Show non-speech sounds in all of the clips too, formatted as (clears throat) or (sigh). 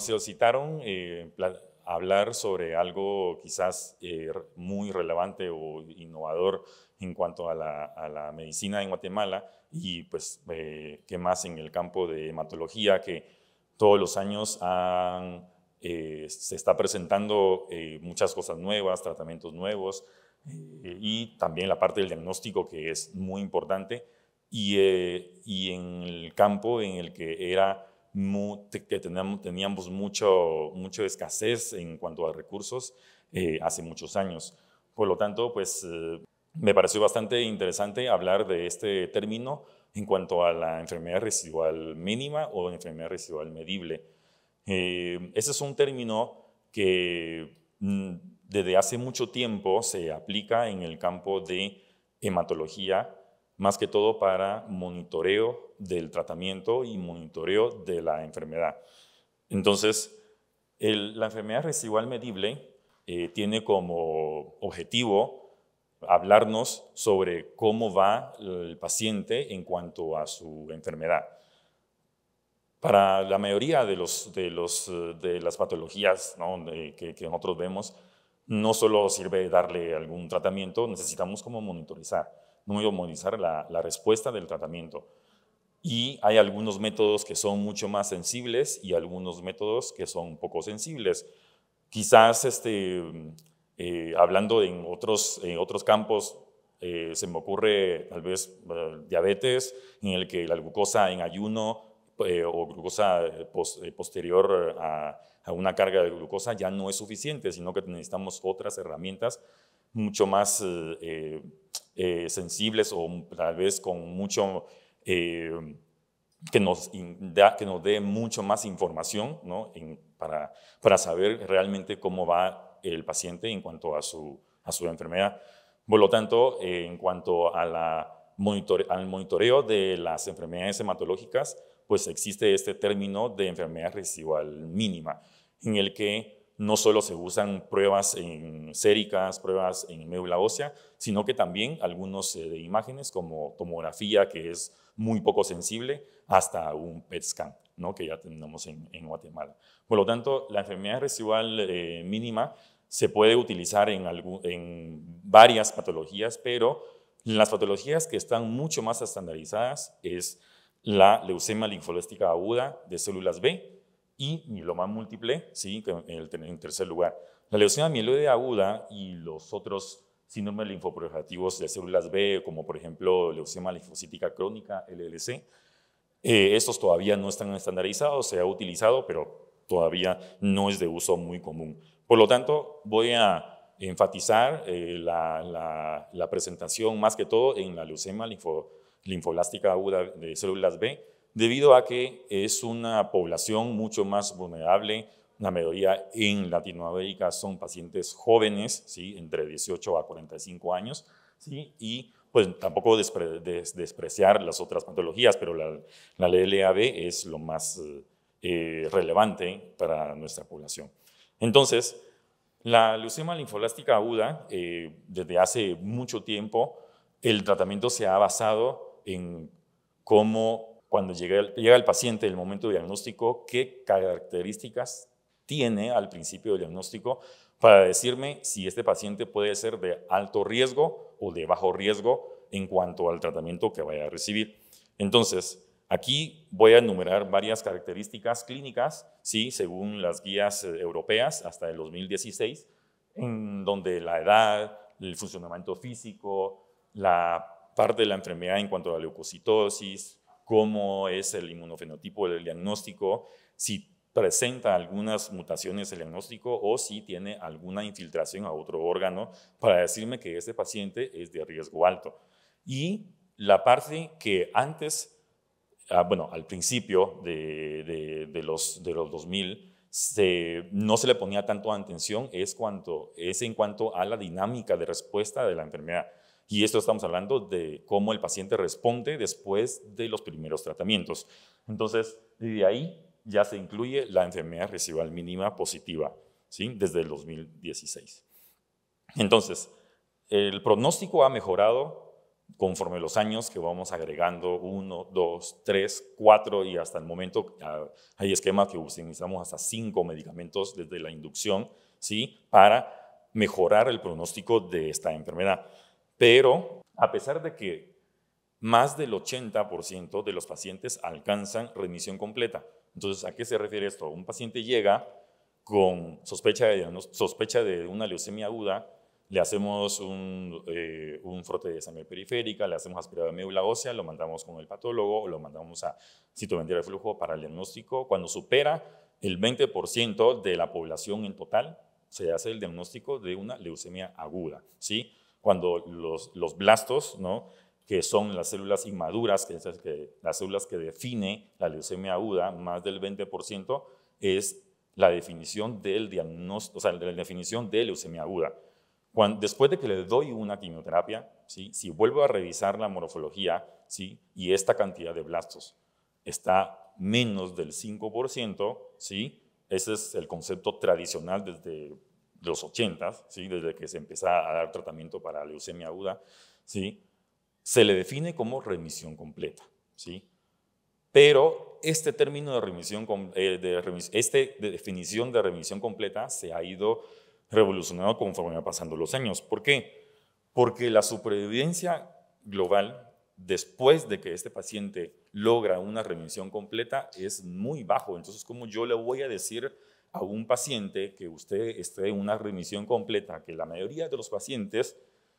se citaron, eh, hablar sobre algo quizás eh, muy relevante o innovador en cuanto a la, medicina en Guatemala y pues eh, qué más en el campo de hematología que todos los años eh, se está presentando muchas cosas nuevas, tratamientos nuevos y también la parte del diagnóstico que es muy importante y, y en el campo en el que era que teníamos, mucha escasez en cuanto a recursos eh, hace muchos años. Por lo tanto, pues eh, me pareció bastante interesante hablar de este término en cuanto a la enfermedad residual mínima o enfermedad residual medible. Eh, ese es un término que mm, desde hace mucho tiempo se aplica en el campo de hematología más que todo para monitoreo del tratamiento y monitoreo de la enfermedad. Entonces, la enfermedad residual medible eh, tiene como objetivo hablarnos sobre cómo va el paciente en cuanto a su enfermedad. Para la mayoría de, los, de, los, de las patologías que, que nosotros vemos, no solo sirve darle algún tratamiento, necesitamos como monitorizar no voy a la, respuesta del tratamiento. Y hay algunos métodos que son mucho más sensibles y algunos métodos que son poco sensibles. Quizás, este, eh, hablando en otros, otros campos, eh, se me ocurre tal vez eh, diabetes, en el que la glucosa en ayuno o glucosa posterior a, una carga de glucosa ya no es suficiente, sino que necesitamos otras herramientas mucho más eh, eh, sensibles o tal vez con mucho, eh, que, nos que nos dé mucho más información para, para saber realmente cómo va el paciente en cuanto a su, a su enfermedad. Por lo tanto, eh, en cuanto a monitor, al monitoreo de las enfermedades hematológicas, pues existe este término de enfermedad residual mínima, en el que no solo se usan pruebas en séricas, pruebas en médula ósea, sino que también algunos eh, de imágenes como tomografía, que es muy poco sensible, hasta un PET scan, ¿no? que ya tenemos en, Guatemala. Por lo tanto, la enfermedad residual eh, mínima se puede utilizar en, varias patologías, pero las patologías que están mucho más estandarizadas es la leucemia linfolística aguda de células B, y mieloma múltiple, ¿sí? en tercer lugar. La leucemia mieloide aguda y los otros síndromes linfoproliferativos de células B, como por ejemplo leucemia linfocítica crónica, LLC, eh, estos todavía no están estandarizados, se ha utilizado, pero todavía no es de uso muy común. Por lo tanto, voy a enfatizar eh, la, la, presentación más que todo en la leucemia linfo, linfolástica aguda de células B, debido a que es una población mucho más vulnerable. La mayoría en Latinoamérica son pacientes jóvenes, ¿sí? entre 18 a 45 años, ¿sí? y pues tampoco despreciar las otras patologías, pero la, LLAB es lo más eh, relevante para nuestra población. Entonces, la leucemia linfolástica aguda, eh, desde hace mucho tiempo, el tratamiento se ha basado en cómo cuando llega el, llega el paciente el momento diagnóstico, qué características tiene al principio del diagnóstico para decirme si este paciente puede ser de alto riesgo o de bajo riesgo en cuanto al tratamiento que vaya a recibir. Entonces, aquí voy a enumerar varias características clínicas, ¿sí? según las guías eh, europeas hasta el 2016, en donde la edad, el funcionamiento físico, la parte de la enfermedad en cuanto a la leucocitosis, cómo es el inmunofenotipo del diagnóstico, si presenta algunas mutaciones el diagnóstico o si tiene alguna infiltración a otro órgano para decirme que este paciente es de riesgo alto. Y la parte que antes, ah, bueno, al principio de, los, 2000, no se le ponía tanto atención es, es en cuanto a la dinámica de respuesta de la enfermedad. Y esto estamos hablando de cómo el paciente responde después de los primeros tratamientos. Entonces, de ahí ya se incluye la enfermedad residual mínima positiva, ¿sí? desde el 2016. Entonces, el pronóstico ha mejorado conforme los años que vamos agregando, uno, dos, tres, cuatro, y hasta el momento ah, hay esquemas que utilizamos hasta cinco medicamentos desde la inducción, ¿sí? Para mejorar el pronóstico de esta enfermedad. Pero a pesar de que más del 80% de los pacientes alcanzan remisión completa, entonces, ¿a qué se refiere esto? Un paciente llega con sospecha de, una leucemia aguda, le hacemos eh, un, frote de sangre periférica, le hacemos aspirado de médula ósea, lo mandamos con el patólogo, lo mandamos a citometría de flujo para el diagnóstico. Cuando supera el 20% de la población en total, se hace el diagnóstico de una leucemia aguda, ¿sí? cuando los, los blastos, que son las células inmaduras, que, esas que las células que define la leucemia aguda, más del 20%, es la definición del diagnóstico, o sea, la definición de leucemia aguda. Cuando, después de que le doy una quimioterapia, ¿sí? si vuelvo a revisar la morfología ¿sí? y esta cantidad de blastos está menos del 5%, ¿sí? ese es el concepto tradicional desde de los 80, ¿sí? desde que se empezó a dar tratamiento para leucemia aguda, ¿sí? se le define como remisión completa. ¿sí? Pero este término de remisión, eh, de este de definición de remisión completa se ha ido revolucionando conforme van pasando los años. ¿Por qué? Porque la supervivencia global después de que este paciente logra una remisión completa es muy bajo. Entonces, ¿cómo yo le voy a decir a un paciente que usted esté en una remisión completa, que la mayoría de los pacientes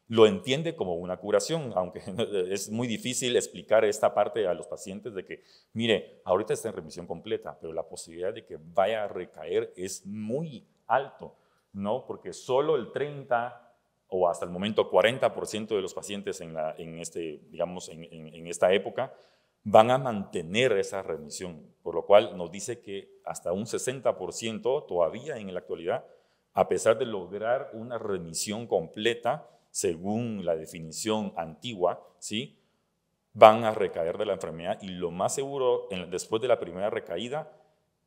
lo entiende como una curación, aunque (laughs) es muy difícil explicar esta parte a los pacientes de que, mire, ahorita está en remisión completa, pero la posibilidad de que vaya a recaer es muy alto, ¿no? Porque solo el 30 o hasta el momento 40% de los pacientes en, este, digamos, en esta época van a mantener esa remisión, por lo cual nos dice que hasta un 60% todavía en la actualidad, a pesar de lograr una remisión completa, según la definición antigua, ¿sí? van a recaer de la enfermedad y lo más seguro, después de la primera recaída,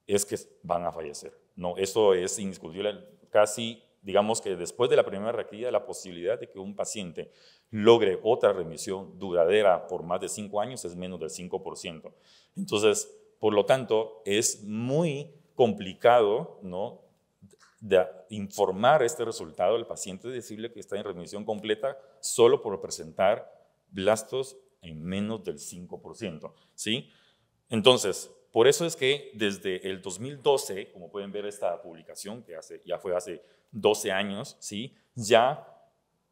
es que van a fallecer. No, eso es indiscutible, casi digamos que después de la primera recaída, la posibilidad de que un paciente logre otra remisión duradera por más de cinco años es menos del 5%. Entonces, por lo tanto, es muy complicado ¿no? informar este resultado al paciente, decirle que está en remisión completa solo por presentar blastos en menos del 5%. ¿sí? Entonces, por eso es que desde el 2012, como pueden ver esta publicación, que hace, ya fue hace 12 años, ¿sí? ya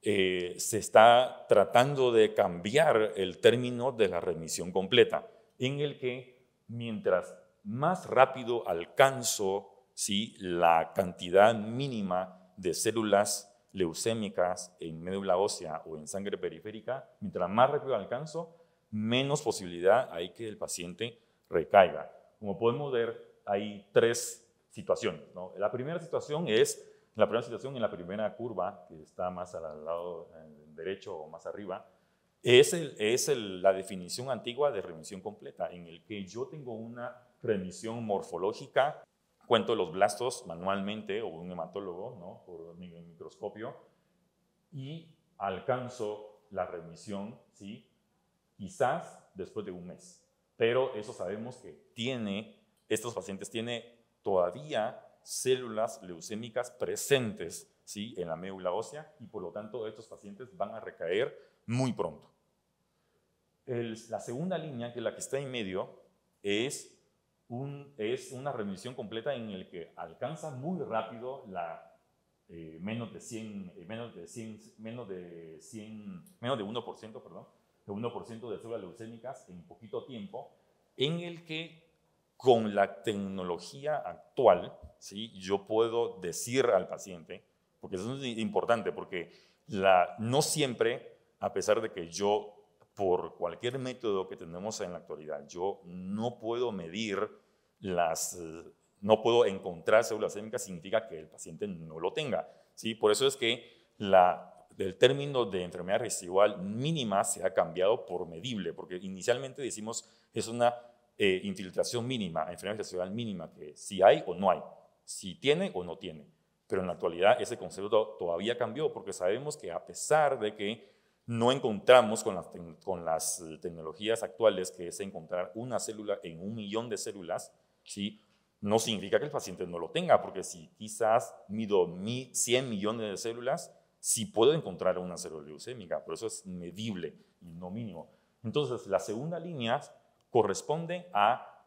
eh, se está tratando de cambiar el término de la remisión completa, en el que mientras más rápido alcanzo ¿sí? la cantidad mínima de células leucémicas en médula ósea o en sangre periférica, mientras más rápido alcanzo, menos posibilidad hay que el paciente recaiga. Como podemos ver, hay tres situaciones. La primera situación es, la primera situación en la primera curva, que está más al lado derecho o más arriba, es, la definición antigua de remisión completa, en el que yo tengo una remisión morfológica, cuento los blastos manualmente o un hematólogo, por microscopio, y alcanzo la remisión, ¿sí? quizás después de un mes pero eso sabemos que tiene, estos pacientes tiene todavía células leucémicas presentes ¿sí? en la médula ósea y por lo tanto estos pacientes van a recaer muy pronto. la segunda línea, que es la que está en medio, es, un, es una remisión completa en el que alcanza muy rápido la eh, menos de 100, eh, menos de 100, menos de 100, menos de 1%, perdón, de 1% de células leucémicas en poquito tiempo, en el que con la tecnología actual, ¿sí? yo puedo decir al paciente, porque eso es importante, porque la, no siempre, a pesar de que yo, por cualquier método que tenemos en la actualidad, yo no puedo medir las, no puedo encontrar células leucémicas, significa que el paciente no lo tenga. ¿sí? Por eso es que la del término de enfermedad residual mínima se ha cambiado por medible, porque inicialmente decimos es una eh, infiltración mínima, enfermedad residual mínima, que si hay o no hay, si tiene o no tiene. Pero en la actualidad ese concepto todavía cambió, porque sabemos que a pesar de que no encontramos con las, con las eh, tecnologías actuales, que es encontrar una célula en un millón de células, ¿sí? no significa que el paciente no lo tenga, porque si quizás mido 100 millones de células, si puedo encontrar una célula leucémica, por eso es medible y no mínimo. Entonces, la segunda línea corresponde a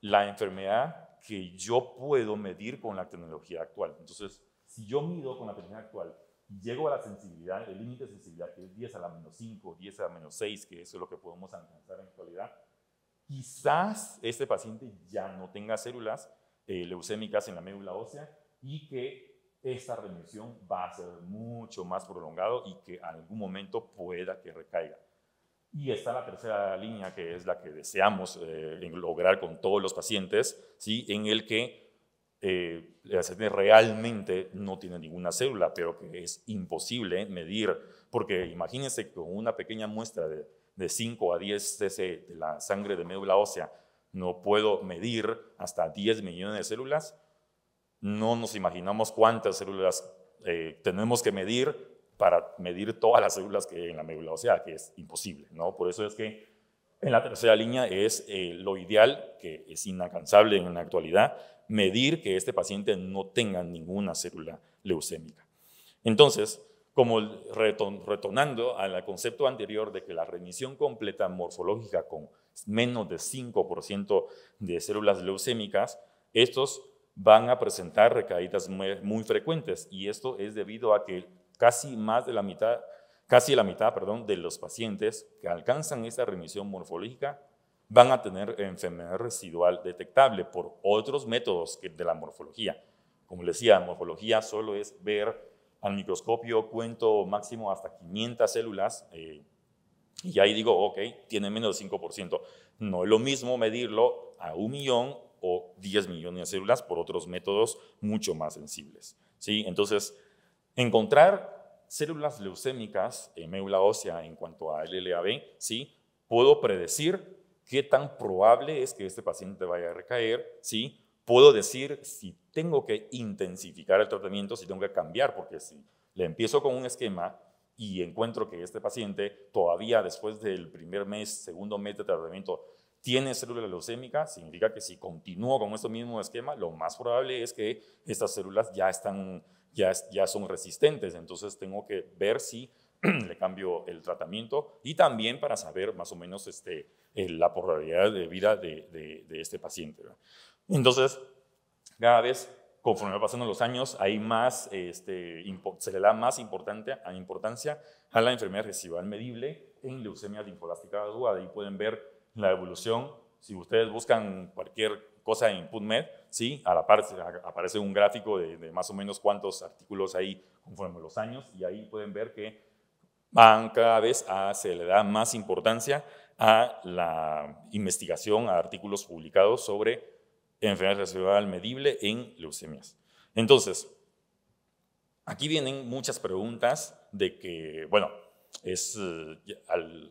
la enfermedad que yo puedo medir con la tecnología actual. Entonces, si yo mido con la tecnología actual llego a la sensibilidad, el límite de sensibilidad que es 10 a la menos 5, 10 a la menos 6, que eso es lo que podemos alcanzar en actualidad, quizás este paciente ya no tenga células eh, leucémicas en la médula ósea y que esta remisión va a ser mucho más prolongado y que en algún momento pueda que recaiga. Y está la tercera línea, que es la que deseamos eh, lograr con todos los pacientes, ¿sí? en el que eh, realmente no tiene ninguna célula, pero que es imposible medir, porque imagínense con una pequeña muestra de, de 5 a 10 cc de la sangre de médula ósea, no puedo medir hasta 10 millones de células, no nos imaginamos cuántas células eh, tenemos que medir para medir todas las células que hay en la médula sea, que es imposible, ¿no? Por eso es que en la tercera línea es eh, lo ideal, que es inalcanzable en la actualidad, medir que este paciente no tenga ninguna célula leucémica. Entonces, como retornando al concepto anterior de que la remisión completa morfológica con menos de 5% de células leucémicas, estos van a presentar recaídas muy, frecuentes y esto es debido a que casi más de la mitad, casi la mitad, perdón, de los pacientes que alcanzan esta remisión morfológica van a tener enfermedad residual detectable por otros métodos que de la morfología. Como les decía, morfología solo es ver al microscopio, cuento máximo hasta 500 células, eh, y ahí digo, ok, tiene menos de 5%. No es lo mismo medirlo a un millón o 10 millones de células por otros métodos mucho más sensibles. ¿sí? Entonces, encontrar células leucémicas en médula ósea en cuanto a LLAB, ¿sí? puedo predecir qué tan probable es que este paciente vaya a recaer, ¿sí? puedo decir si tengo que intensificar el tratamiento, si tengo que cambiar, porque si le empiezo con un esquema y encuentro que este paciente todavía después del primer mes, segundo mes de tratamiento tiene células leucémica, significa que si continúo con este mismo esquema, lo más probable es que estas células ya, están, ya, ya son resistentes. Entonces tengo que ver si (clears throat) le cambio el tratamiento y también para saber más o menos este, la probabilidad de vida de, este paciente. Entonces, cada vez conforme pasando los años, hay más, este, se le da más importante, importancia a la enfermedad residual medible en leucemia linfolástica aguda. Ahí pueden ver la evolución, si ustedes buscan cualquier cosa en PubMed, sí, a la aparece un gráfico de, más o menos cuántos artículos hay conforme los años y ahí pueden ver que van cada vez a, se le da más importancia a la investigación, a artículos publicados sobre enfermedad residual medible en leucemias. Entonces, aquí vienen muchas preguntas de que, bueno, es, eh,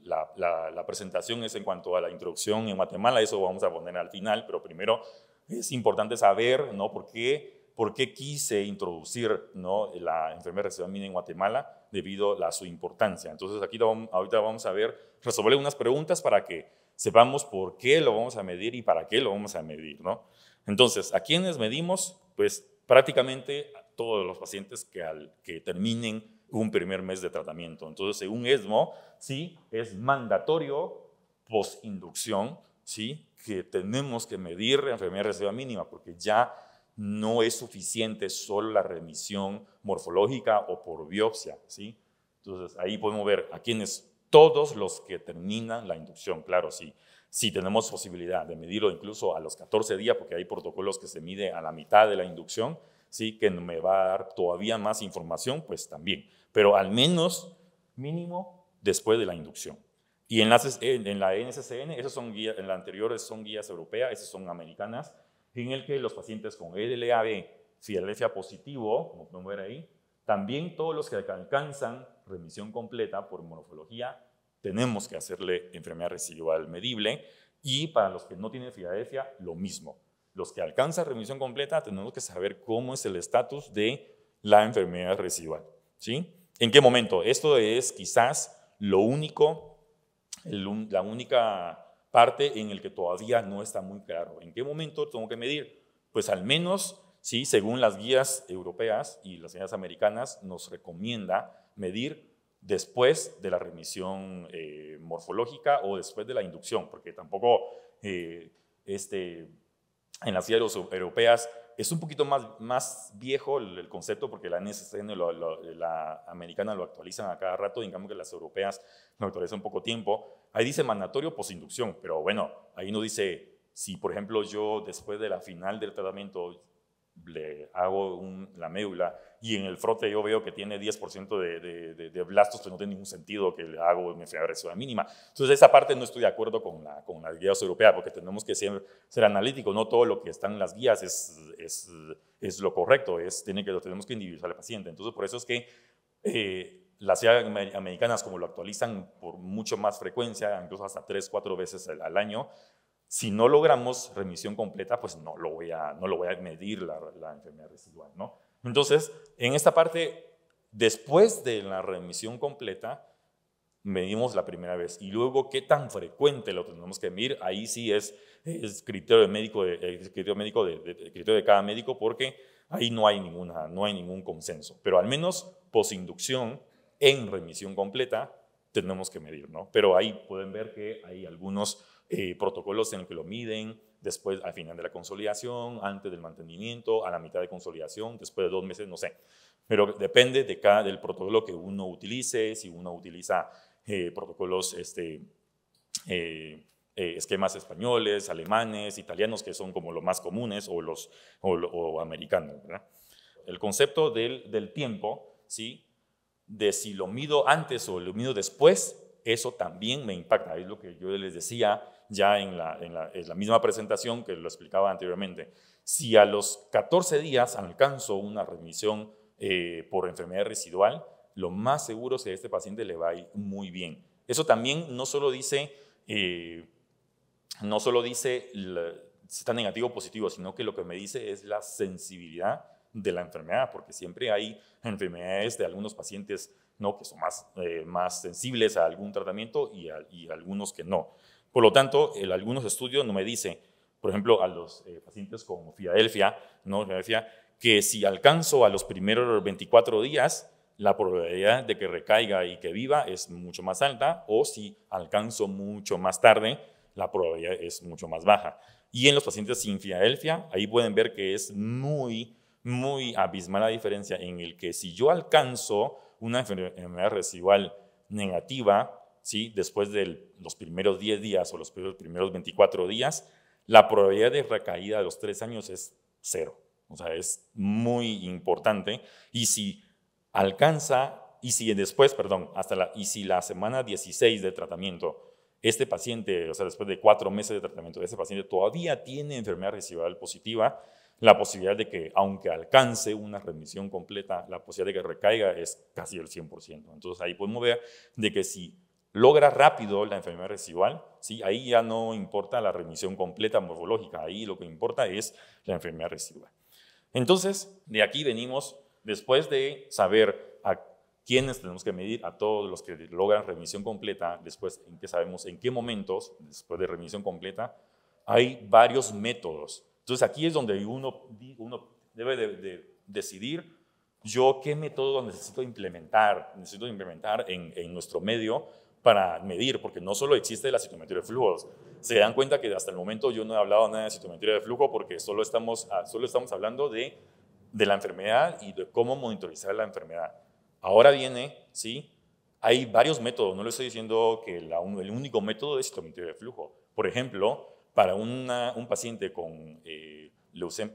la, presentación es en cuanto a la introducción en Guatemala, eso vamos a poner al final, pero primero es importante saber ¿no? por, qué, por qué quise introducir ¿no? la enfermedad mínima en Guatemala debido a su importancia. Entonces aquí ahorita vamos a ver, resolver unas preguntas para que sepamos por qué lo vamos a medir y para qué lo vamos a medir. ¿no? Entonces, ¿a quiénes medimos? Pues prácticamente a todos los pacientes que, al, que terminen un primer mes de tratamiento. Entonces, según ESMO, sí es mandatorio postinducción, sí, que tenemos que medir la enfermedad reserva mínima, porque ya no es suficiente solo la remisión morfológica o por biopsia, ¿sí? Entonces, ahí podemos ver a quienes, todos los que terminan la inducción, claro, sí. Si tenemos posibilidad de medirlo incluso a los 14 días, porque hay protocolos que se mide a la mitad de la inducción, ¿sí? que me va a dar todavía más información, pues también. Pero al menos mínimo después de la inducción. Y en la, NSCN, esas son guías, en la anterior son guías europeas, esas son americanas, en el que los pacientes con LAB, Filadelfia positivo, como podemos ver ahí, también todos los que alcanzan remisión completa por morfología, tenemos que hacerle enfermedad residual medible. Y para los que no tienen Filadelfia, lo mismo los que alcanzan remisión completa, tenemos que saber cómo es el estatus de la enfermedad residual. ¿sí? ¿En qué momento? Esto es quizás lo único, la única parte en el que todavía no está muy claro. ¿En qué momento tengo que medir? Pues al menos, sí, según las guías europeas y las guías americanas, nos recomienda medir después de la remisión eh, morfológica o después de la inducción, porque tampoco eh, este, en las ciudades europeas es un poquito más, más viejo el, concepto porque la NSCN, la americana, lo actualizan a cada rato, Digamos que las europeas lo actualizan un poco tiempo. Ahí dice mandatorio posinducción, pero bueno, ahí no dice si, por ejemplo, yo después de la final del tratamiento le hago la médula y en el frote yo veo que tiene 10% de, de, de, blastos, pero no tiene ningún sentido que le hago una enfermedad mínima. Entonces, esa parte no estoy de acuerdo con, la, con las guías europeas, porque tenemos que ser, ser analíticos, no todo lo que está en las guías es, es, es lo correcto, es, tiene que, lo tenemos que individualizar al paciente. Entonces, por eso es que... Eh, las guías americanas, como lo actualizan por mucho más frecuencia, incluso hasta tres, cuatro veces al, año, si no logramos remisión completa, pues no lo voy a, no lo voy a medir la, enfermedad residual, ¿no? Entonces, en esta parte, después de la remisión completa, medimos la primera vez. Y luego, ¿qué tan frecuente lo tenemos que medir? Ahí sí es, es criterio de médico, eh, criterio, médico de, de cada médico porque ahí no hay, ninguna, no hay ningún consenso. Pero al menos posinducción en remisión completa tenemos que medir, ¿no? Pero ahí pueden ver que hay algunos eh, protocolos en los que lo miden, después al final de la consolidación, antes del mantenimiento, a la mitad de consolidación, después de dos meses, no sé. Pero depende de cada, del protocolo que uno utilice, si uno utiliza eh, protocolos, este, eh, esquemas españoles, alemanes, italianos, que son como los más comunes, o, los, o, americanos. El concepto del, del tiempo, ¿sí? de si lo mido antes o lo mido después, eso también me impacta. Es lo que yo les decía ya en la, misma presentación que lo explicaba anteriormente. Si a los 14 días alcanzo una remisión eh, por enfermedad residual, lo más seguro es que a este paciente le va a ir muy bien. Eso también no solo dice, eh, no solo dice si está negativo o positivo, sino que lo que me dice es la sensibilidad de la enfermedad, porque siempre hay enfermedades de algunos pacientes ¿no? que son más, eh, más sensibles a algún tratamiento y, algunos que no. Por lo tanto, el, algunos estudios no me dicen, por ejemplo, a los eh, pacientes como Filadelfia, ¿no? Filadelfia, que si alcanzo a los primeros 24 días, la probabilidad de que recaiga y que viva es mucho más alta, o si alcanzo mucho más tarde, la probabilidad es mucho más baja. Y en los pacientes sin Filadelfia, ahí pueden ver que es muy, muy abismal la diferencia en el que si yo alcanzo una enfermedad residual negativa, ¿sí? después de los primeros 10 días o los primeros 24 días, la probabilidad de recaída de los 3 años es cero. O sea, es muy importante. Y si alcanza, y si después, perdón, hasta la, y si la semana 16 de tratamiento, este paciente, o sea, después de 4 meses de tratamiento de este paciente, todavía tiene enfermedad residual positiva, la posibilidad de que, aunque alcance una remisión completa, la posibilidad de que recaiga es casi el 100%. Entonces ahí podemos ver de que si logra rápido la enfermedad residual, ¿sí? ahí ya no importa la remisión completa morfológica, ahí lo que importa es la enfermedad residual. Entonces, de aquí venimos, después de saber a quiénes tenemos que medir, a todos los que logran remisión completa, después en qué sabemos en qué momentos, después de remisión completa, hay varios métodos. Entonces, aquí es donde uno, uno debe de, decidir yo qué método necesito implementar, necesito implementar en nuestro medio para medir, porque no solo existe la citometría de flujos. Se dan cuenta que hasta el momento yo no he hablado nada de citometría de flujo porque solo estamos, solo estamos hablando de, de la enfermedad y de cómo monitorizar la enfermedad. Ahora viene, ¿sí? Hay varios métodos, no le estoy diciendo que la, el único método es citometría de flujo. Por ejemplo, para un paciente con eh,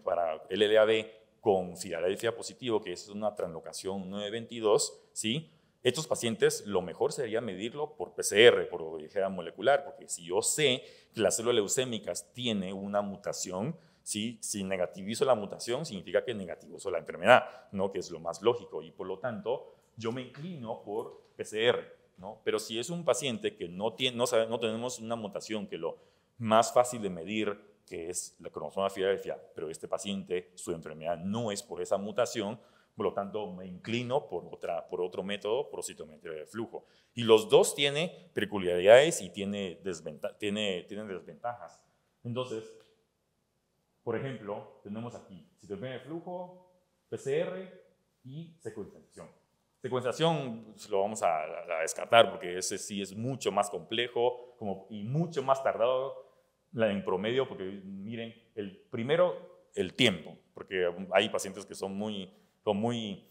para LLAB con Filadelfia positivo, que es una translocación 922, ¿sí? Estos pacientes lo mejor sería medirlo por PCR, por biología molecular, porque si yo sé que las células leucémicas tiene una mutación, ¿sí? si negativizo la mutación significa que negativizo la enfermedad, ¿no? que es lo más lógico y por lo tanto yo me inclino por PCR. ¿no? Pero si es un paciente que no, tiene, no, tenemos una mutación que lo más fácil de medir que es la cromosoma Filadelfia, pero este paciente, su enfermedad no es por esa mutación, por lo tanto, me inclino por, otra, por otro método, por citometría de flujo. Y los dos tienen peculiaridades y tiene tienen desventajas. Entonces, por ejemplo, tenemos aquí citometría de flujo, PCR y secuenciación. Secuenciación pues, lo vamos a, a, descartar porque ese sí es mucho más complejo como, y mucho más tardado en promedio porque miren, el primero, el tiempo, porque hay pacientes que son muy son muy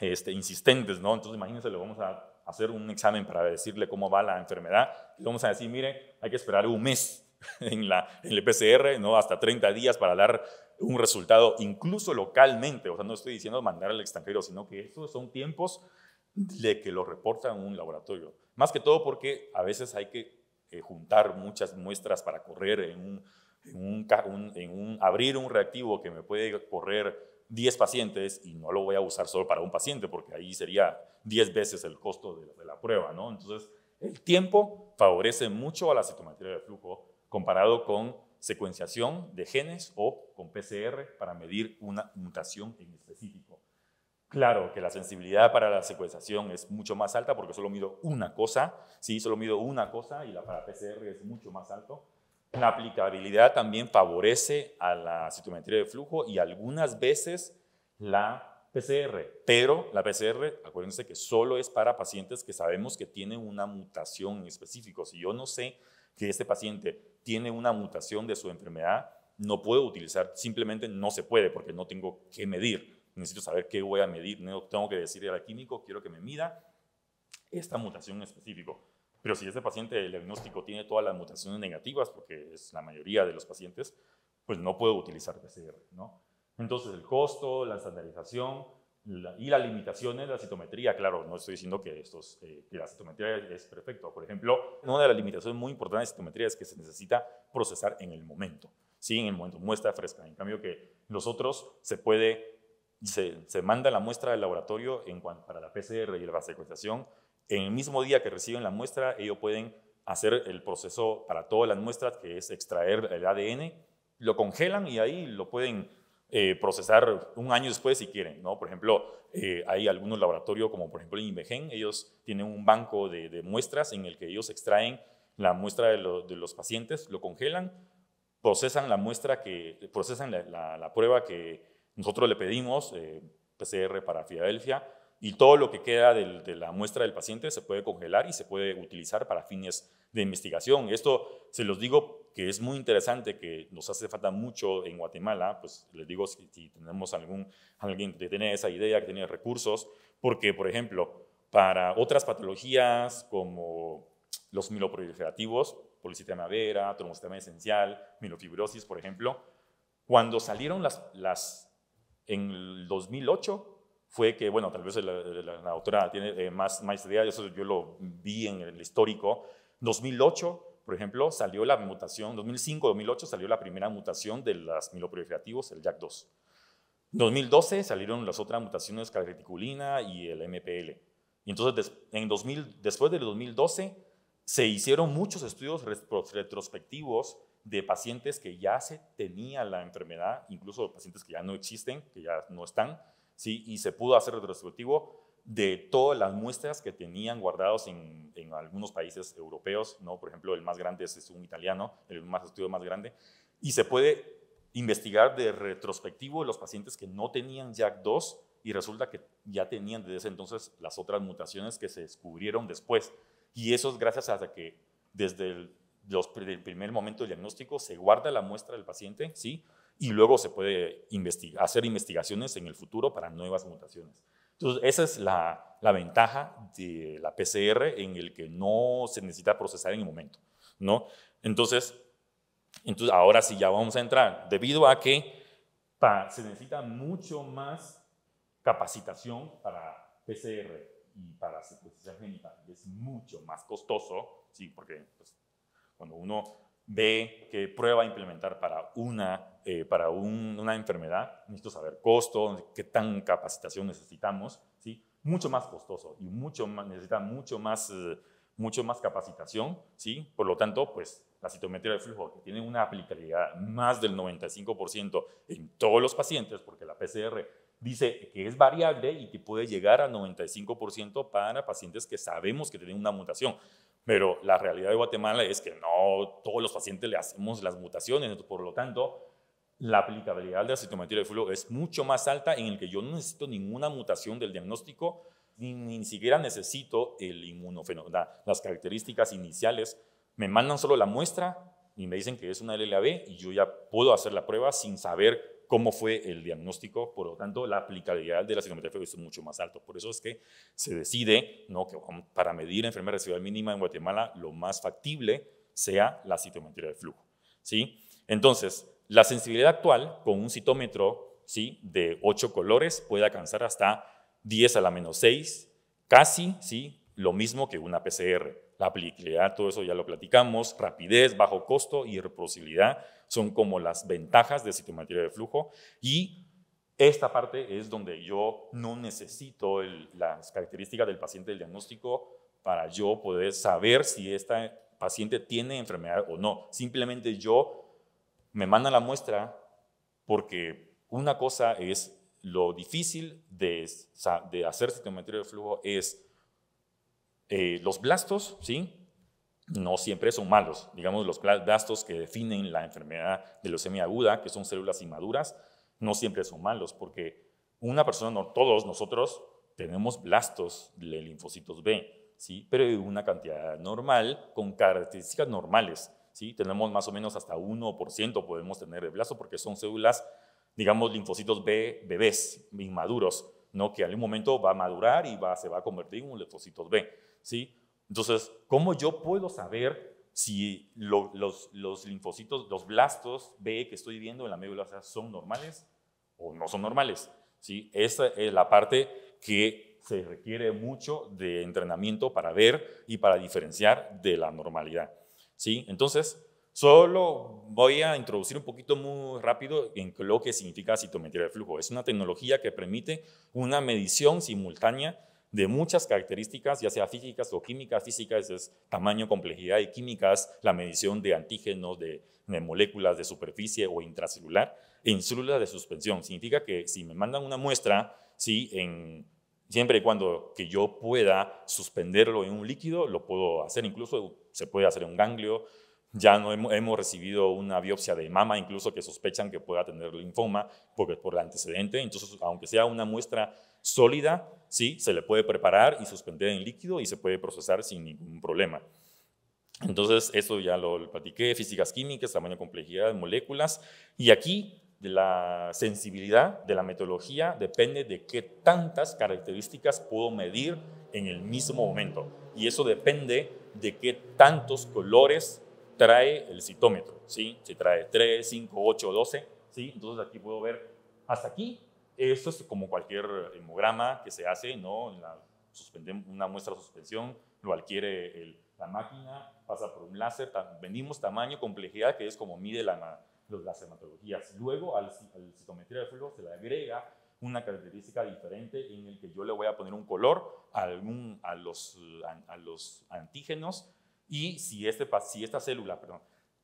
este, insistentes, ¿no? Entonces, imagínense, le vamos a hacer un examen para decirle cómo va la enfermedad. Le vamos a decir, mire, hay que esperar un mes (laughs) en, la, en el PCR, ¿no? Hasta 30 días para dar un resultado, incluso localmente. O sea, no estoy diciendo mandar al extranjero, sino que estos son tiempos de que lo reportan un laboratorio. Más que todo porque a veces hay que eh, juntar muchas muestras para correr en un, en un, en un abrir un reactivo que me puede correr 10 pacientes y no lo voy a usar solo para un paciente, porque ahí sería 10 veces el costo de, la prueba, ¿no? Entonces, el tiempo favorece mucho a la citometría de flujo comparado con secuenciación de genes o con PCR para medir una mutación en específico. Claro que la sensibilidad para la secuenciación es mucho más alta porque solo mido una cosa, sí, solo mido una cosa y la para PCR es mucho más alto, la aplicabilidad también favorece a la citometría de flujo y algunas veces la PCR, pero la PCR, acuérdense que solo es para pacientes que sabemos que tienen una mutación en específico. Si yo no sé que este paciente tiene una mutación de su enfermedad, no puedo utilizar, simplemente no se puede porque no tengo que medir. Necesito saber qué voy a medir, tengo que decirle al químico, quiero que me mida esta mutación específica. específico. Pero si ese paciente, el diagnóstico tiene todas las mutaciones negativas, porque es la mayoría de los pacientes, pues no puedo utilizar PCR, ¿no? Entonces, el costo, la estandarización la, y las limitaciones, la citometría, claro, no estoy diciendo que, estos, eh, la citometría es perfecta. Por ejemplo, una de las limitaciones muy importantes de la citometría es que se necesita procesar en el momento, ¿sí? En el momento, muestra fresca. En cambio que los otros se puede, se, se manda la muestra del laboratorio en, para la PCR y la secuenciación en el mismo día que reciben la muestra, ellos pueden hacer el proceso para todas las muestras, que es extraer el ADN, lo congelan y ahí lo pueden eh, procesar un año después si quieren. Por ejemplo, eh, hay algunos laboratorios, como por ejemplo en INVEGEN, ellos tienen un banco de, muestras en el que ellos extraen la muestra de, los pacientes, lo congelan, procesan la muestra que, procesan la, prueba que nosotros le pedimos, eh, PCR para Filadelfia, y todo lo que queda de, la muestra del paciente se puede congelar y se puede utilizar para fines de investigación. Esto se los digo que es muy interesante, que nos hace falta mucho en Guatemala, pues les digo si, tenemos algún, alguien que tiene esa idea, que tiene recursos, porque, por ejemplo, para otras patologías como los miloproliferativos, policitema vera, trombocitemia esencial, mielofibrosis por ejemplo, cuando salieron las, las en el 2008, fue que, bueno, tal vez la, autora tiene eh, más, maestría idea, eso yo lo vi en el histórico. 2008, por ejemplo, salió la mutación, 2005-2008 salió la primera mutación de las miloproliferativos, el JAK2. 2012 salieron las otras mutaciones, reticulina y el MPL. Y entonces, en después del 2012, se hicieron muchos estudios retrospectivos de pacientes que ya se tenía la enfermedad, incluso pacientes que ya no existen, que ya no están, ¿sí? y se pudo hacer retrospectivo de todas las muestras que tenían guardados en, algunos países europeos, ¿no? por ejemplo, el más grande es, un italiano, el más estudio más grande, y se puede investigar de retrospectivo los pacientes que no tenían JAK2 y resulta que ya tenían desde ese entonces las otras mutaciones que se descubrieron después. Y eso es gracias a que desde el el primer momento de diagnóstico, se guarda la muestra del paciente, ¿sí? Y luego se puede investigar, hacer investigaciones en el futuro para nuevas mutaciones. Entonces, esa es la, la, ventaja de la PCR en el que no se necesita procesar en el momento, ¿no? Entonces, entonces ahora sí ya vamos a entrar, debido a que se necesita mucho más capacitación para PCR y para secuenciación genital. Es mucho más costoso, sí, porque pues, cuando uno ve que prueba implementar para una, eh, para una enfermedad, necesito saber costo, qué tan capacitación necesitamos, ¿sí? mucho más costoso y mucho necesita mucho más, eh, mucho más capacitación, ¿sí? por lo tanto, pues la citometría de flujo, que tiene una aplicabilidad más del 95% en todos los pacientes, porque la PCR dice que es variable y que puede llegar al 95% para pacientes que sabemos que tienen una mutación. Pero la realidad de Guatemala es que no todos los pacientes le hacemos las mutaciones, por lo tanto, la aplicabilidad de citometría de flujo es mucho más alta en el que yo no necesito ninguna mutación del diagnóstico, ni, ni siquiera necesito el inmunofeno, las características iniciales. Me mandan solo la muestra y me dicen que es una LLAB y yo ya puedo hacer la prueba sin saber cómo fue el diagnóstico, por lo tanto la aplicabilidad de la flujo es mucho más alta. Por eso es que se decide ¿no? que um, para medir la enfermedad residual mínima en Guatemala lo más factible sea la citometría de flujo. ¿sí? Entonces, la sensibilidad actual con un citómetro ¿sí? de 8 colores puede alcanzar hasta 10 a la menos 6, casi ¿sí? lo mismo que una PCR. La aplicabilidad, todo eso ya lo platicamos, rapidez, bajo costo y reproducibilidad son como las ventajas de citometría de flujo y esta parte es donde yo no necesito las características del paciente del diagnóstico para yo poder saber si esta paciente tiene enfermedad o no. Simplemente yo me manda la muestra porque una cosa es lo difícil de, de hacer citometría de flujo es eh, los blastos, ¿sí? no siempre son malos. Digamos, los blastos que definen la enfermedad de leucemia aguda, que son células inmaduras, no siempre son malos, porque una persona, todos nosotros tenemos blastos de linfocitos B, ¿sí? pero de una cantidad normal, con características normales. ¿sí? Tenemos más o menos hasta 1% podemos tener de blasto, porque son células, digamos, linfocitos B bebés, inmaduros, ¿no? que en algún momento va a madurar y va, se va a convertir en un linfocito B. ¿sí? Entonces, ¿cómo yo puedo saber si los, linfocitos, los blastos B que estoy viendo en la médula ósea son normales o no son normales? ¿Sí? Esa es la parte que se requiere mucho de entrenamiento para ver y para diferenciar de la normalidad. ¿Sí? Entonces, Solo voy a introducir un poquito muy rápido en lo que significa citometría de flujo. Es una tecnología que permite una medición simultánea de muchas características, ya sea físicas o químicas. Físicas es tamaño, complejidad y químicas, la medición de antígenos, de, moléculas de superficie o intracelular, en células de suspensión. Significa que si me mandan una muestra, sí, en, siempre y cuando que yo pueda suspenderlo en un líquido, lo puedo hacer, incluso se puede hacer en un ganglio, ya no hemos, recibido una biopsia de mama, incluso que sospechan que pueda tener linfoma porque por el antecedente. Entonces, aunque sea una muestra sólida, sí, se le puede preparar y suspender en líquido y se puede procesar sin ningún problema. Entonces, eso ya lo, platiqué, físicas químicas, tamaño, complejidad, moléculas. Y aquí la sensibilidad de la metodología depende de qué tantas características puedo medir en el mismo momento. Y eso depende de qué tantos colores trae el citómetro. ¿sí? Si trae 3, 5, 8, 12. ¿sí? Entonces aquí puedo ver hasta aquí esto es como cualquier hemograma que se hace, ¿no? una muestra de suspensión, lo adquiere la máquina, pasa por un láser, vendimos tamaño, complejidad, que es como mide las hematologías. Luego, al, citometría de flujo se le agrega una característica diferente en el que yo le voy a poner un color a, los, antígenos y si, este esta célula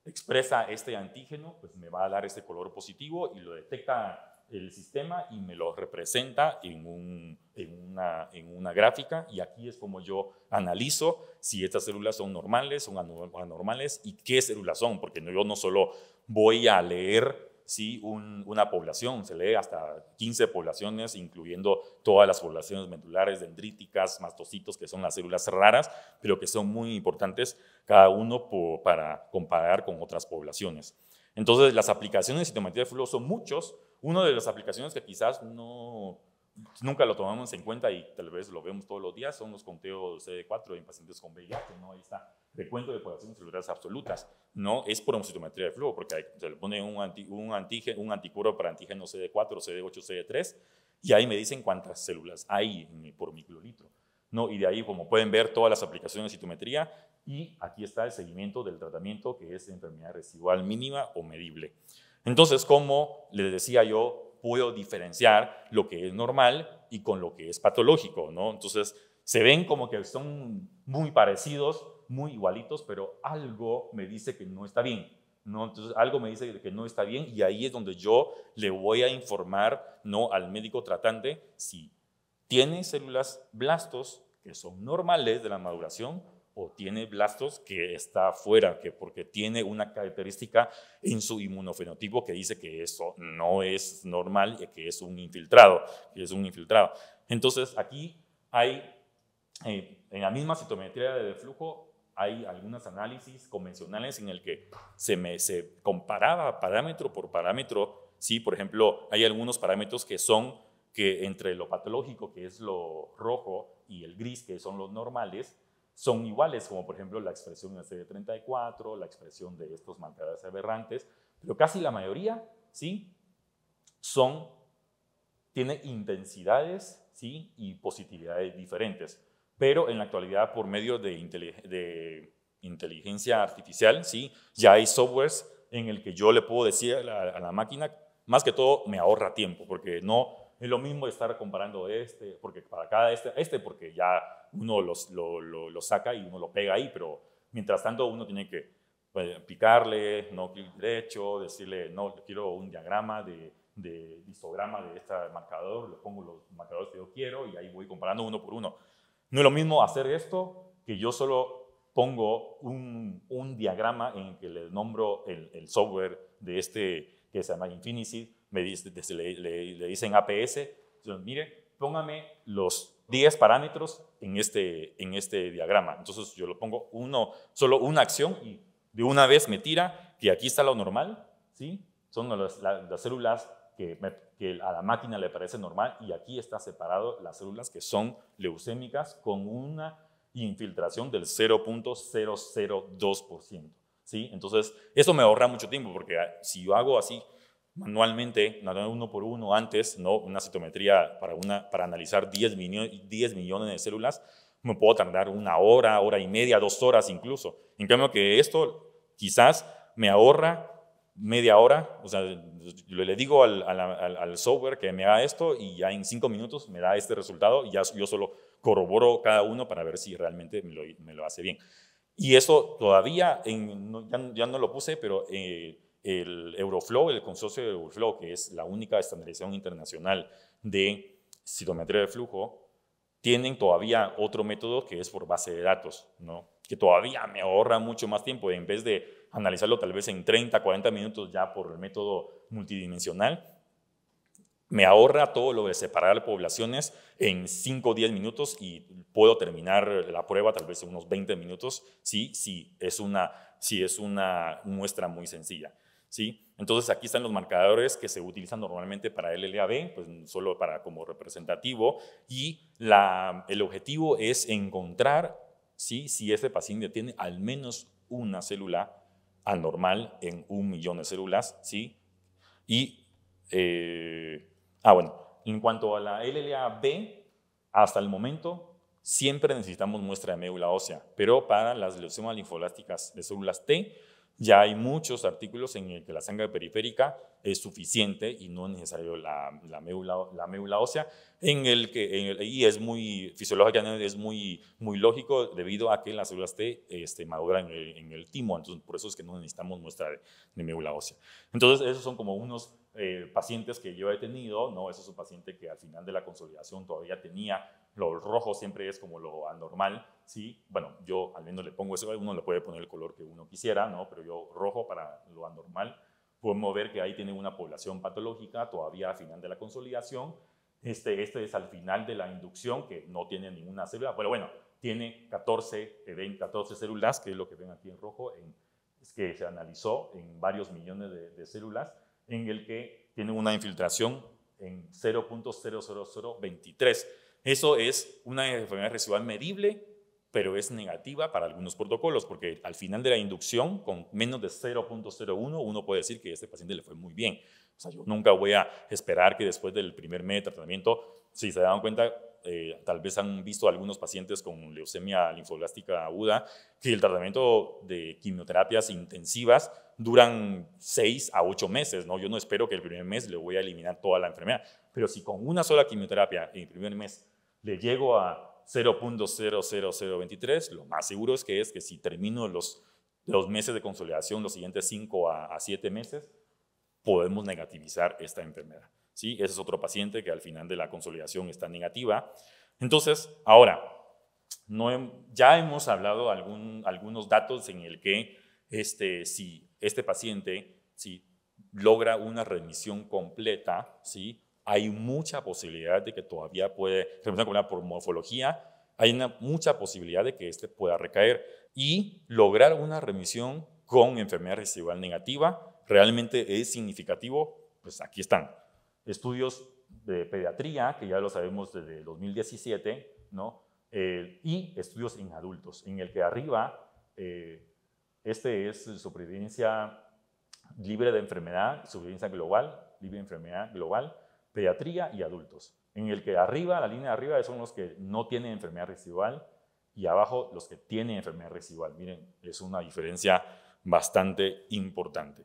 expresa este antígeno, pues me va a dar este color positivo y lo detecta el sistema y me lo representa en, en, una, gráfica y aquí es como yo analizo si estas células son normales, son anormales y qué células son, porque yo no solo voy a leer si una población, se lee hasta 15 poblaciones, incluyendo todas las poblaciones medulares, dendríticas, mastocitos, que son las células raras, pero que son muy importantes cada uno para comparar con otras poblaciones. Entonces, las aplicaciones de sintomatía de flujo son muchos, una de las aplicaciones que quizás no, nunca lo tomamos en cuenta y tal vez lo vemos todos los días son los conteos CD4 en pacientes con VIH, ¿no? Ahí está, recuento de poblaciones celulares absolutas, ¿no? Es por homocitometría de flujo, porque se le pone un, un, antígeno, un anticuerpo para antígeno CD4, CD8, CD3, y ahí me dicen cuántas células hay por microlitro, ¿no? Y de ahí, como pueden ver, todas las aplicaciones de citometría, y aquí está el seguimiento del tratamiento, que es enfermedad residual mínima o medible. Entonces, cómo les decía yo, puedo diferenciar lo que es normal y con lo que es patológico, ¿no? Entonces, se ven como que son muy parecidos, muy igualitos, pero algo me dice que no está bien. ¿no? Entonces, algo me dice que no está bien y ahí es donde yo le voy a informar ¿no? al médico tratante si tiene células blastos que son normales de la maduración o tiene blastos que está fuera, que porque tiene una característica en su inmunofenotipo que dice que eso no es normal y que es un infiltrado, que es un infiltrado. Entonces aquí hay, eh, en la misma citometría de flujo, hay algunos análisis convencionales en el que se, se comparaba parámetro por parámetro, ¿sí? Por ejemplo, hay algunos parámetros que son que entre lo patológico, que es lo rojo, y el gris, que son los normales, son iguales, como por ejemplo la expresión la CD34, la expresión de estos malteadas aberrantes, pero casi la mayoría, ¿sí? Son, tienen intensidades, ¿sí? Y positividades diferentes. Pero en la actualidad, por medio de, inteligencia artificial, ¿sí? Ya hay softwares en el que yo le puedo decir a la, a la máquina, más que todo me ahorra tiempo, porque no es lo mismo estar comparando este, porque para cada este, este, porque ya uno los, lo, saca y uno lo pega ahí, pero mientras tanto uno tiene que pues, picarle, no clic derecho, decirle, no, quiero un diagrama de, histograma de este marcador, le pongo los marcadores que yo quiero y ahí voy comparando uno por uno. No es lo mismo hacer esto que yo solo pongo un, diagrama en que le nombro el, software de este que se llama Infinity, me dice, le, le, le dicen APS, entonces, mire, póngame los 10 parámetros en este, en este diagrama. Entonces yo lo pongo uno, solo una acción y de una vez me tira que aquí está lo normal, ¿sí? Son las, células que, a la máquina le parece normal y aquí está separado las células que son leucémicas con una infiltración del 0.002%, ¿sí? Entonces eso me ahorra mucho tiempo porque ah, si yo hago así, manualmente, uno por uno antes, ¿no? una citometría para, una, para analizar 10, millones, 10 millones de células, me puedo tardar una hora, hora y media, dos horas incluso. En cambio que esto quizás me ahorra media hora, o sea, le digo al, software que me haga esto y ya en cinco minutos me da este resultado y ya yo solo corroboro cada uno para ver si realmente me lo, hace bien. Y eso todavía, ya, no lo puse, pero... Eh, el Euroflow, el consorcio de Euroflow, que es la única estandarización internacional de citometría de flujo, tienen todavía otro método que es por base de datos, ¿no? que todavía me ahorra mucho más tiempo. En vez de analizarlo tal vez en 30, 40 minutos ya por el método multidimensional, me ahorra todo lo de separar poblaciones en 5 o 10 minutos y puedo terminar la prueba tal vez en unos 20 minutos, sí, sí, es una, es una muestra muy sencilla. Entonces aquí están los marcadores que se utilizan normalmente para LLAB, pues solo para como representativo, y el objetivo es encontrar si ese paciente tiene al menos una célula anormal en un millón de células, Y, eh, ah, bueno, en cuanto a la LLAB, hasta el momento siempre necesitamos muestra de médula ósea, pero para las leucemias linfolásticas de células T ya hay muchos artículos en el que la sangre periférica es suficiente y no es necesario la, la, médula, la médula ósea, en el que, y es muy, fisiológicamente es muy, muy lógico debido a que las células T este, maduran en el, timo, entonces por eso es que no necesitamos nuestra de, médula ósea. Entonces esos son como unos eh, pacientes que yo he tenido, ¿no? Ese es un paciente que al final de la consolidación todavía tenía lo rojo siempre es como lo anormal, ¿sí? Bueno, yo al menos le pongo eso, uno le puede poner el color que uno quisiera, ¿no? Pero yo rojo para lo anormal podemos ver que ahí tiene una población patológica todavía al final de la consolidación. Este, este es al final de la inducción, que no tiene ninguna célula, pero bueno, tiene 14, 14 eh, células, que es lo que ven aquí en rojo, que se analizó en varios millones de, células, en el que tiene una infiltración en 0.00023. Eso es una enfermedad residual medible pero es negativa para algunos protocolos, porque al final de la inducción, con menos de 0.01, uno puede decir que a este paciente le fue muy bien. O sea, yo nunca voy a esperar que después del primer mes de tratamiento, si se dan cuenta, eh, tal vez han visto algunos pacientes con leucemia linfoblástica aguda, que el tratamiento de quimioterapias intensivas duran 6 a 8 meses, ¿no? Yo no espero que el primer mes le voy a eliminar toda la enfermedad, pero si con una sola quimioterapia en el primer mes le llego a 0.00023, lo más seguro es que es que si termino los, los meses de consolidación, los siguientes 5 a, 7 meses, podemos negativizar esta enfermedad. ¿sí? Ese es otro paciente que al final de la consolidación está negativa. Entonces, ahora, no ya hemos hablado algún, algunos datos en el que este, si este paciente si logra una remisión completa, ¿sí? hay mucha posibilidad de que todavía puede, con por morfología, hay una, mucha posibilidad de que este pueda recaer. Y lograr una remisión con enfermedad residual negativa realmente es significativo, pues aquí están. Estudios de pediatría, que ya lo sabemos desde 2017, ¿no? Eh, y estudios en adultos, en el que arriba, eh, este es supervivencia libre de enfermedad, supervivencia global, libre de enfermedad global, pediatría y adultos, en el que arriba, la línea de arriba son los que no tienen enfermedad residual y abajo los que tienen enfermedad residual. Miren, es una diferencia bastante importante.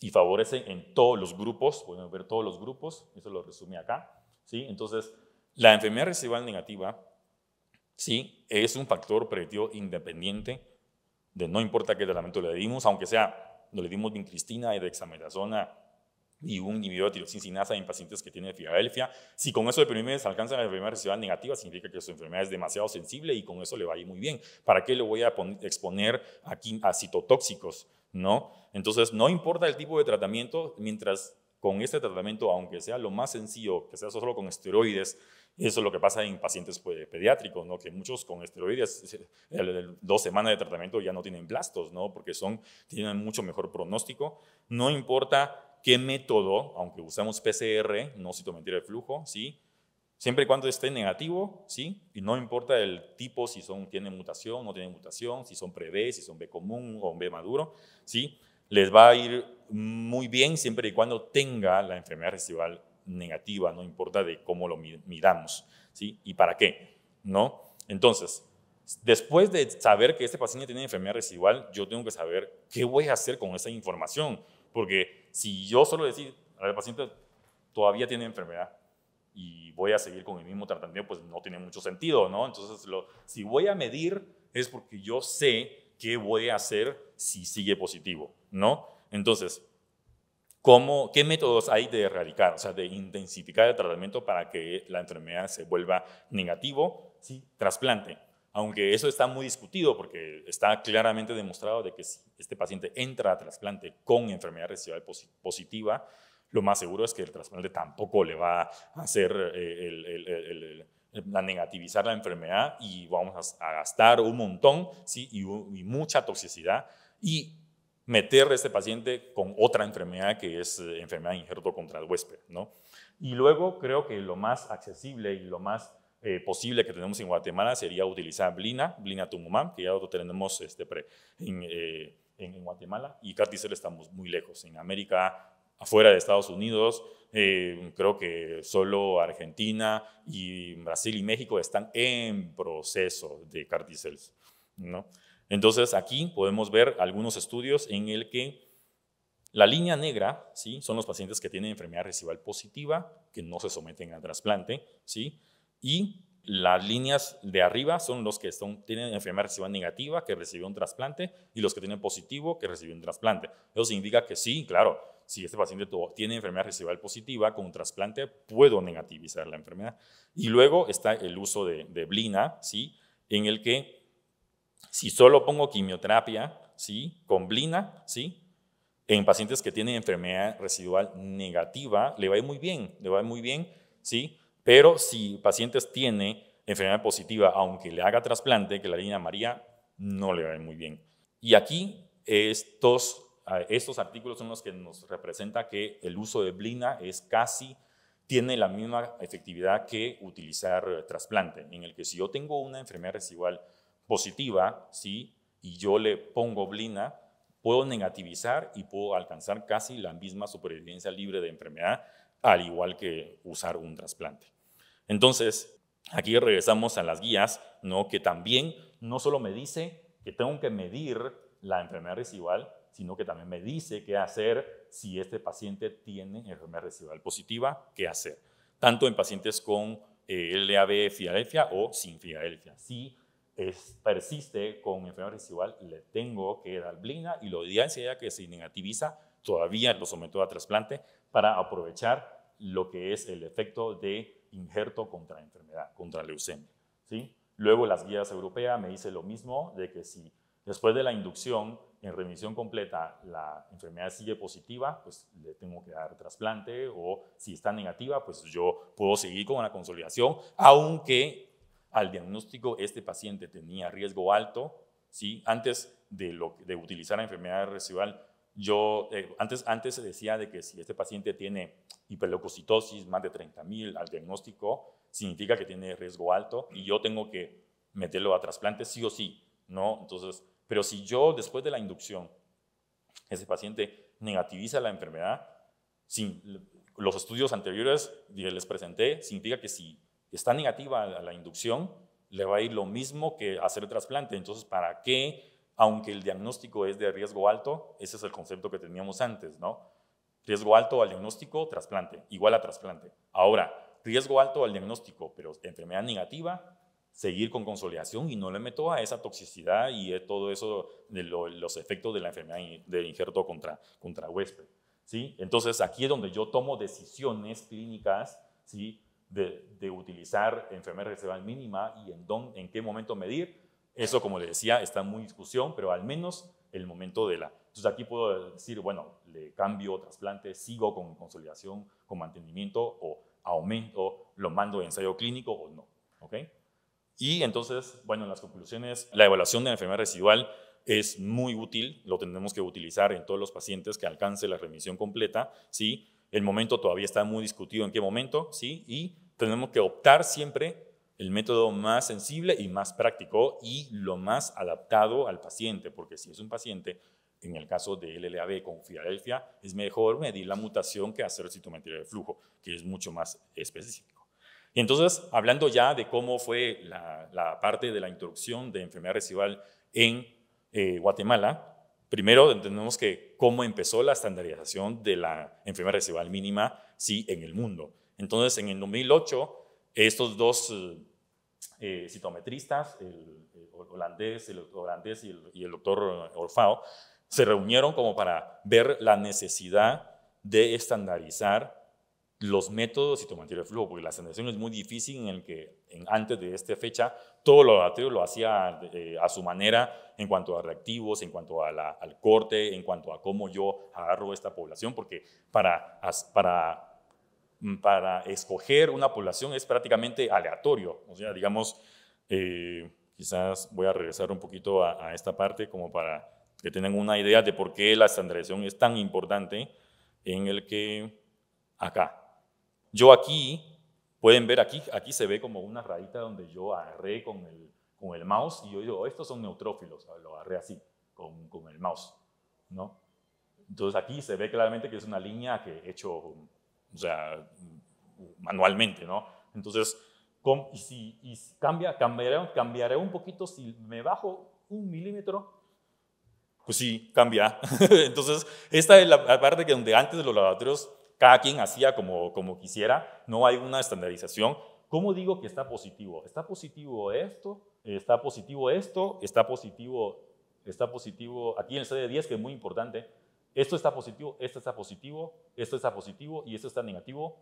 Y favorece en todos los grupos, pueden ver todos los grupos, eso lo resume acá. ¿sí? Entonces, la enfermedad residual negativa, sí, es un factor predictivo independiente de no importa qué tratamiento le dimos, aunque sea, no le dimos vincristina y dexametasona y un inhibidor de tirosinasa en pacientes que tienen Filadelfia. Si con eso de primer alcanzan la enfermedad residual negativa, significa que su enfermedad es demasiado sensible y con eso le va a ir muy bien. ¿Para qué le voy a exponer aquí a citotóxicos? ¿No? Entonces, no importa el tipo de tratamiento, mientras con este tratamiento, aunque sea lo más sencillo, que sea solo con esteroides, eso es lo que pasa en pacientes pues, pediátricos, ¿no? que muchos con esteroides, dos semanas de tratamiento ya no tienen blastos, ¿no? porque son, tienen mucho mejor pronóstico. No importa qué método, aunque usamos PCR, no mentira de flujo, ¿sí? siempre y cuando esté negativo, ¿sí? y no importa el tipo, si son, tienen mutación, no tienen mutación, si son pre-B, si son B común o B maduro, ¿sí? les va a ir muy bien siempre y cuando tenga la enfermedad residual negativa, no importa de cómo lo miramos. ¿sí? y para qué. ¿no? Entonces, después de saber que este paciente tiene enfermedad residual, yo tengo que saber qué voy a hacer con esa información, porque si yo solo decir al paciente todavía tiene enfermedad y voy a seguir con el mismo tratamiento, pues no tiene mucho sentido, ¿no? Entonces, lo, si voy a medir es porque yo sé qué voy a hacer si sigue positivo, ¿no? Entonces, ¿cómo, ¿qué métodos hay de erradicar, o sea, de intensificar el tratamiento para que la enfermedad se vuelva negativo? Sí, trasplante aunque eso está muy discutido porque está claramente demostrado de que si este paciente entra a trasplante con enfermedad residual positiva, lo más seguro es que el trasplante tampoco le va a hacer eh, negativizar la enfermedad y vamos a, gastar un montón ¿sí? y, mucha toxicidad y meter a este paciente con otra enfermedad que es eh, enfermedad injerto contra el huésped. Y luego creo que lo más accesible y lo más eh, posible que tenemos en Guatemala sería utilizar Blina, Blina Tumumam, que ya lo tenemos este, eh, en, en, Guatemala, y Carticel estamos muy lejos. En América, afuera de Estados Unidos, eh, creo que solo Argentina y Brasil y México están en proceso de Carticel. ¿no? Entonces, aquí podemos ver algunos estudios en el que la línea negra ¿sí? son los pacientes que tienen enfermedad residual positiva, que no se someten al trasplante, ¿sí? y las líneas de arriba son los que tienen enfermedad residual negativa, que recibió un trasplante, y los que tienen positivo, que recibió un trasplante. Eso indica que sí, claro, si este paciente tiene enfermedad residual positiva con un trasplante, puedo negativizar la enfermedad. Y luego está el uso de, blina, ¿sí? en el que si solo pongo quimioterapia ¿sí? con blina, ¿sí? en pacientes que tienen enfermedad residual negativa, le va a ir muy bien, le va a ir muy bien, ¿sí? Pero si pacientes tiene enfermedad positiva, aunque le haga trasplante, que la línea maría no le va muy bien. Y aquí estos, estos artículos son los que nos representa que el uso de blina es casi, tiene la misma efectividad que utilizar eh, trasplante, en el que si yo tengo una enfermedad residual positiva, ¿sí? y yo le pongo blina, puedo negativizar y puedo alcanzar casi la misma supervivencia libre de enfermedad, al igual que usar un trasplante. Entonces, aquí regresamos a las guías, ¿no? que también no solo me dice que tengo que medir la enfermedad residual, sino que también me dice qué hacer si este paciente tiene enfermedad residual positiva, qué hacer, tanto en pacientes con eh, LAB Filadelfia o sin Filadelfia. Si persiste con enfermedad residual, le tengo que dar blina y lo ideal ya que se negativiza, todavía lo someto a trasplante para aprovechar lo que es el efecto de injerto contra la enfermedad, contra leucemia. ¿sí? Luego las guías europeas me dicen lo mismo, de que si después de la inducción en remisión completa la enfermedad sigue positiva, pues le tengo que dar trasplante, o si está negativa, pues yo puedo seguir con la consolidación, aunque al diagnóstico este paciente tenía riesgo alto, ¿sí? antes de, de utilizar la enfermedad residual yo eh, antes, antes se decía de que si este paciente tiene hiperleucocitosis, más de 30.000 al diagnóstico, significa que tiene riesgo alto y yo tengo que meterlo a trasplante sí o sí, ¿no? Entonces, pero si yo después de la inducción, ese paciente negativiza la enfermedad, sin, los estudios anteriores que les presenté, significa que si está negativa a la inducción, le va a ir lo mismo que hacer el trasplante. Entonces, ¿para qué aunque el diagnóstico es de riesgo alto, ese es el concepto que teníamos antes, ¿no? Riesgo alto al diagnóstico, trasplante, igual a trasplante. Ahora, riesgo alto al diagnóstico, pero enfermedad negativa, seguir con consolidación y no le meto a esa toxicidad y todo eso de los efectos de la enfermedad de injerto contra, huésped. ¿sí? Entonces, aquí es donde yo tomo decisiones clínicas ¿sí? de, utilizar enfermedad residual mínima y en qué momento medir eso, como le decía, está muy discusión, pero al menos el momento de la... Entonces aquí puedo decir, bueno, le cambio, trasplante, sigo con consolidación, con mantenimiento o aumento, lo mando de ensayo clínico o no. Y entonces, bueno, en las conclusiones, la evaluación de la enfermedad residual es muy útil, lo tenemos que utilizar en todos los pacientes que alcance la remisión completa, ¿sí? El momento todavía está muy discutido en qué momento, ¿sí? Y tenemos que optar siempre el método más sensible y más práctico y lo más adaptado al paciente, porque si es un paciente, en el caso de LLAB con Filadelfia, es mejor medir la mutación que hacer citometría de flujo, que es mucho más específico. Y entonces, hablando ya de cómo fue la, parte de la introducción de enfermedad residual en eh, Guatemala, primero entendemos que cómo empezó la estandarización de la enfermedad residual mínima, sí, en el mundo. Entonces, en el 2008, estos dos eh, eh, citometristas, el, holandés, el y el, doctor eh, Orfao, se reunieron como para ver la necesidad de estandarizar los métodos citometría de flujo, porque la estandarización es muy difícil en el que en, antes de esta fecha todo lo laboratorio lo hacía a su manera en cuanto a reactivos, en cuanto a la, al corte, en cuanto a cómo yo agarro esta población, porque para, para Mm, para escoger una población es prácticamente aleatorio. O sea, digamos, eh, quizás voy a regresar un poquito a, esta parte como para que tengan una idea de por qué la estandarización es tan importante en el que acá. Yo aquí, pueden ver aquí, aquí se ve como una rayita donde yo agarré con el, con el mouse y yo digo, oh, estos son neutrófilos, lo agarré así, con, el mouse, ¿no? Entonces aquí se ve claramente que es una línea que he hecho o sea, manualmente, ¿no? Entonces, y si cambia, cambiaré, un poquito, si me bajo un milímetro, pues sí, cambia. (laughs) Entonces, esta es la parte que donde antes de los laboratorios cada quien hacía como, como quisiera, no hay una estandarización. ¿Cómo digo que está positivo? Está positivo esto, está positivo esto, está positivo, está positivo aquí en el CD10, que es muy importante, esto está positivo, esto está positivo, esto está positivo y esto está negativo.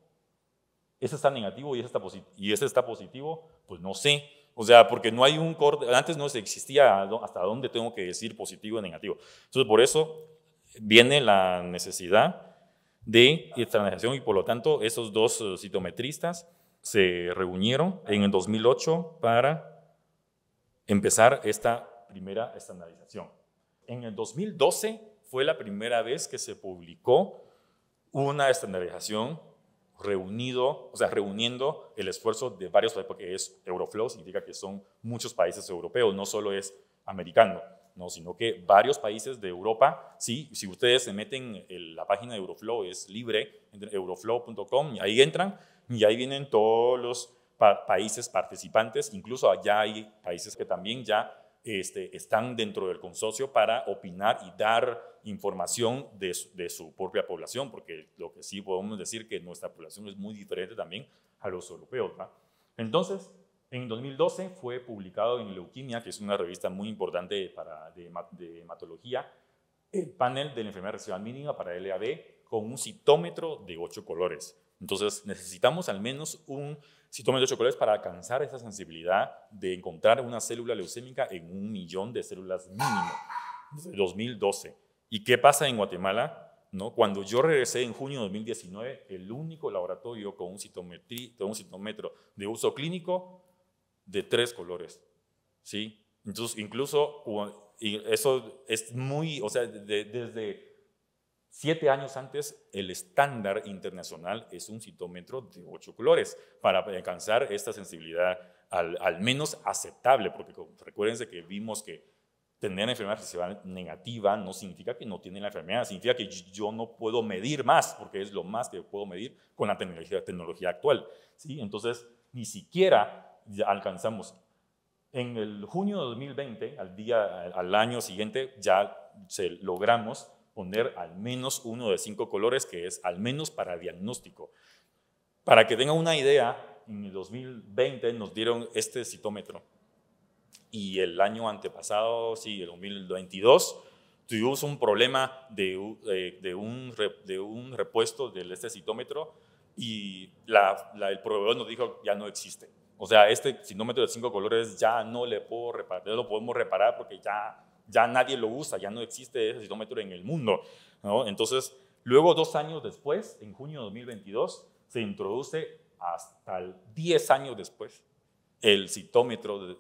¿Esto está negativo y esto está, y este está positivo, pues no sé. O sea, porque no hay un corte, antes no existía hasta dónde tengo que decir positivo y negativo. Entonces, por eso viene la necesidad de estandarización y por lo tanto esos dos eh, citometristas se reunieron en el 2008 para empezar esta primera estandarización. En el 2012 fue la primera vez que se publicó una estandarización reunido, o sea, reuniendo el esfuerzo de varios países, porque es Euroflow, significa que son muchos países europeos, no solo es americano, no, sino que varios países de Europa, sí, si ustedes se meten en la página de Euroflow, es libre, euroflow.com, y ahí entran y ahí vienen todos los países participantes, incluso allá hay países que también ya este, están dentro del consorcio para opinar y dar información de su, propia población, porque lo que sí podemos decir que nuestra población es muy diferente también a los europeos. Entonces, en 2012 fue publicado en Leuquimia, que es una revista muy importante para, de, hematología, el panel de la enfermedad residual mínima para LAD con un citómetro de ocho colores. Entonces, necesitamos al menos un citómetro de ocho colores para alcanzar esa sensibilidad de encontrar una célula leucémica en un millón de células mínimo. 2012. ¿Y qué pasa en Guatemala? ¿No? Cuando yo regresé en junio de 2019, el único laboratorio con un, con un citómetro de uso clínico de tres colores. ¿sí? Entonces, incluso, y eso es muy, o sea, desde siete años antes, el estándar internacional es un citómetro de ocho colores para alcanzar esta sensibilidad al, al menos aceptable, porque recuérdense que vimos que tener enfermedad negativa no significa que no tiene la enfermedad, significa que yo no puedo medir más, porque es lo más que puedo medir con la tecnología, tecnología actual. ¿sí? Entonces, ni siquiera alcanzamos. En el junio de 2020, al, día, al año siguiente, ya se logramos poner al menos uno de cinco colores, que es al menos para diagnóstico. Para que tengan una idea, en el 2020 nos dieron este citómetro y el año antepasado, sí, el 2022, tuvimos un problema de, eh, de, un, de un repuesto del este citómetro y el proveedor nos dijo ya no existe. O sea, este citómetro de cinco colores ya no le puedo reparar, no lo podemos reparar porque ya, ya nadie lo usa, ya no existe ese citómetro en el mundo. ¿no? Entonces, luego dos años después, en junio de 2022, se introduce hasta 10 años después el citómetro de,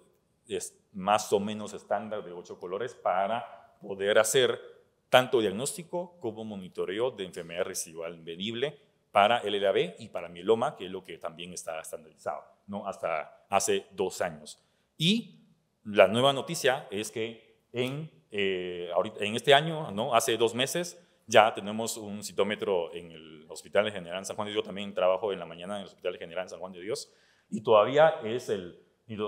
este más o menos estándar de ocho colores para poder hacer tanto diagnóstico como monitoreo de enfermedad residual venible para LLAB y para mieloma, que es lo que también está estandarizado, ¿no? hasta hace dos años. Y la nueva noticia es que en, eh, ahorita, en este año, ¿no? hace dos meses, ya tenemos un citómetro en el Hospital General San Juan de Dios, también trabajo en la mañana en el Hospital General San Juan de Dios, y todavía es el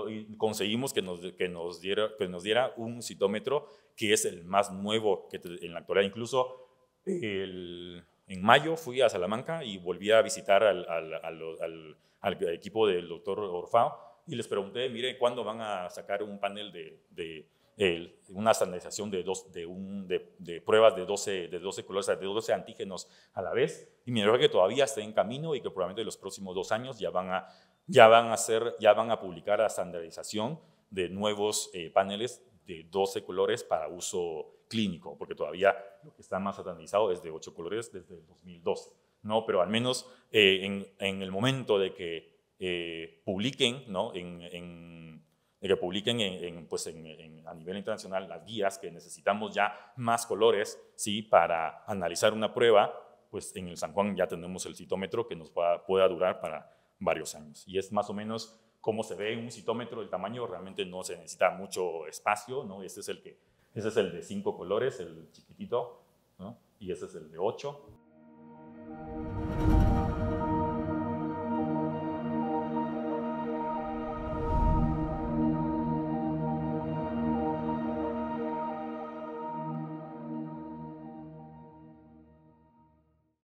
y, conseguimos que nos, que, nos diera, que nos diera un citómetro que es el más nuevo que en la actualidad. Incluso en mayo fui a Salamanca y volví a visitar al, equipo del doctor Orfao y les pregunté, mire, ¿cuándo van a sacar un panel de, una estandarización de, dos, de, un, de, pruebas de 12, de 12 colores, de 12 antígenos a la vez? Y me dijeron que todavía está en camino y que probablemente en los próximos dos años ya van a ya van a, hacer, ya van a publicar la estandarización de nuevos eh, paneles de 12 colores para uso clínico, porque todavía lo que está más estandarizado es de 8 colores desde el 2012. ¿no? Pero al menos eh, en, el momento de que eh, publiquen, ¿no? en, que publiquen pues a nivel internacional las guías, que necesitamos ya más colores ¿sí? para analizar una prueba, pues en el San Juan ya tenemos el citómetro que nos pueda durar para varios años. Y es más o menos como se ve un citómetro, el tamaño realmente no se necesita mucho espacio, ¿no? Este es el, que, ese es el de cinco colores, el chiquitito, Y ese es el de ocho.